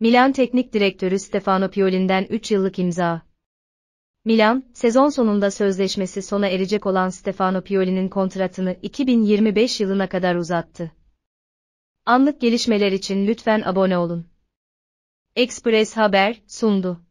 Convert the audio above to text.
Milan Teknik Direktörü Stefano Pioli'nden 3 yıllık imza. Milan, sezon sonunda sözleşmesi sona erecek olan Stefano Pioli'nin kontratını 2025 yılına kadar uzattı. Anlık gelişmeler için lütfen abone olun. Express Haber sundu.